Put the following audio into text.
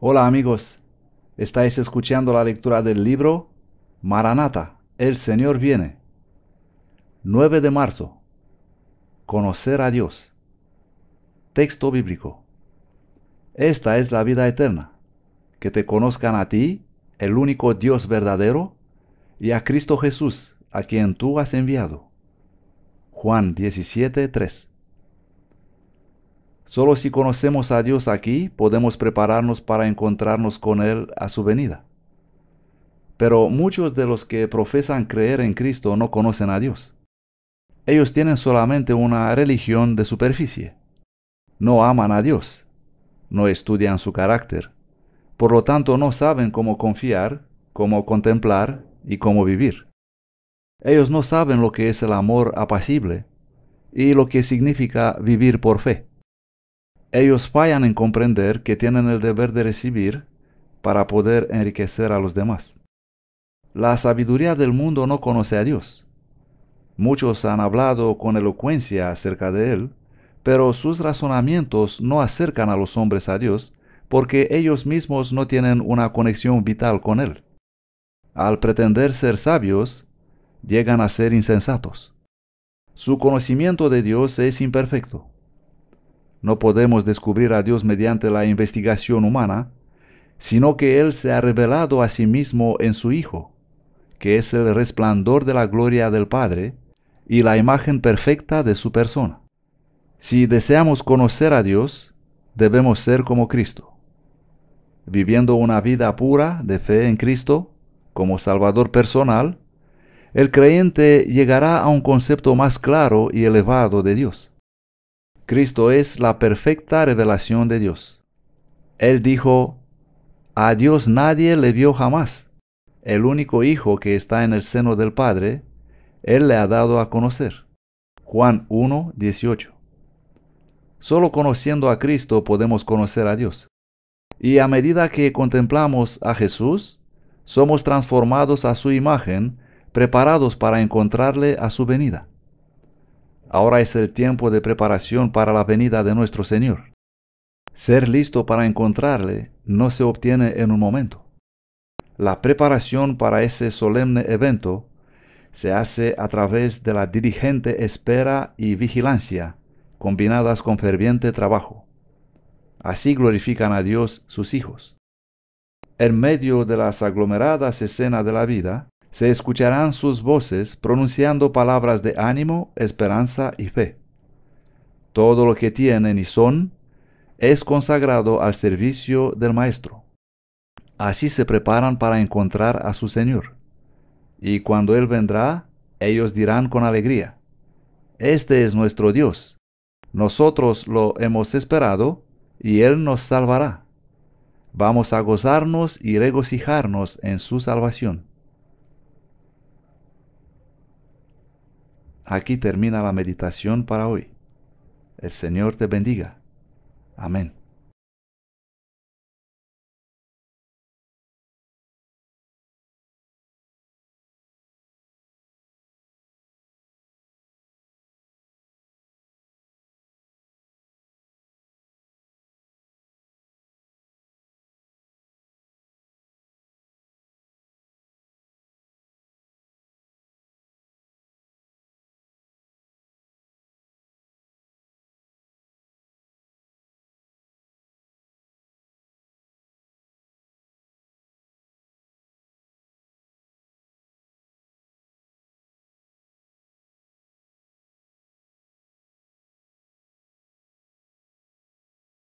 Hola amigos, estáis escuchando la lectura del libro Maranata, el Señor viene. 9 de marzo. Conocer a Dios. Texto bíblico. Esta es la vida eterna, que te conozcan a ti, el único Dios verdadero, y a Cristo Jesús, a quien tú has enviado. Juan 17, 3. Solo si conocemos a Dios aquí podemos prepararnos para encontrarnos con Él a su venida. Pero muchos de los que profesan creer en Cristo no conocen a Dios. Ellos tienen solamente una religión de superficie. No aman a Dios, no estudian su carácter, por lo tanto no saben cómo confiar, cómo contemplar y cómo vivir. Ellos no saben lo que es el amor apacible y lo que significa vivir por fe ellos fallan en comprender que tienen el deber de recibir para poder enriquecer a los demás. La sabiduría del mundo no conoce a Dios. Muchos han hablado con elocuencia acerca de Él, pero sus razonamientos no acercan a los hombres a Dios porque ellos mismos no tienen una conexión vital con Él. Al pretender ser sabios, llegan a ser insensatos. Su conocimiento de Dios es imperfecto no podemos descubrir a Dios mediante la investigación humana, sino que Él se ha revelado a sí mismo en su Hijo, que es el resplandor de la gloria del Padre y la imagen perfecta de su persona. Si deseamos conocer a Dios, debemos ser como Cristo, viviendo una vida pura de fe en Cristo como Salvador personal, el creyente llegará a un concepto más claro y elevado de Dios. Cristo es la perfecta revelación de Dios. Él dijo, a Dios nadie le vio jamás. El único Hijo que está en el seno del Padre, Él le ha dado a conocer. Juan 1, 18. Solo conociendo a Cristo podemos conocer a Dios. Y a medida que contemplamos a Jesús, somos transformados a su imagen, preparados para encontrarle a su venida. Ahora es el tiempo de preparación para la venida de nuestro Señor. Ser listo para encontrarle no se obtiene en un momento. La preparación para ese solemne evento se hace a través de la diligente espera y vigilancia, combinadas con ferviente trabajo. Así glorifican a Dios sus hijos. En medio de las aglomeradas escenas de la vida, se escucharán sus voces pronunciando palabras de ánimo, esperanza y fe. Todo lo que tienen y son es consagrado al servicio del Maestro. Así se preparan para encontrar a su Señor. Y cuando Él vendrá, ellos dirán con alegría, Este es nuestro Dios. Nosotros lo hemos esperado y Él nos salvará. Vamos a gozarnos y regocijarnos en su salvación. Aquí termina la meditación para hoy. El Señor te bendiga. Amén.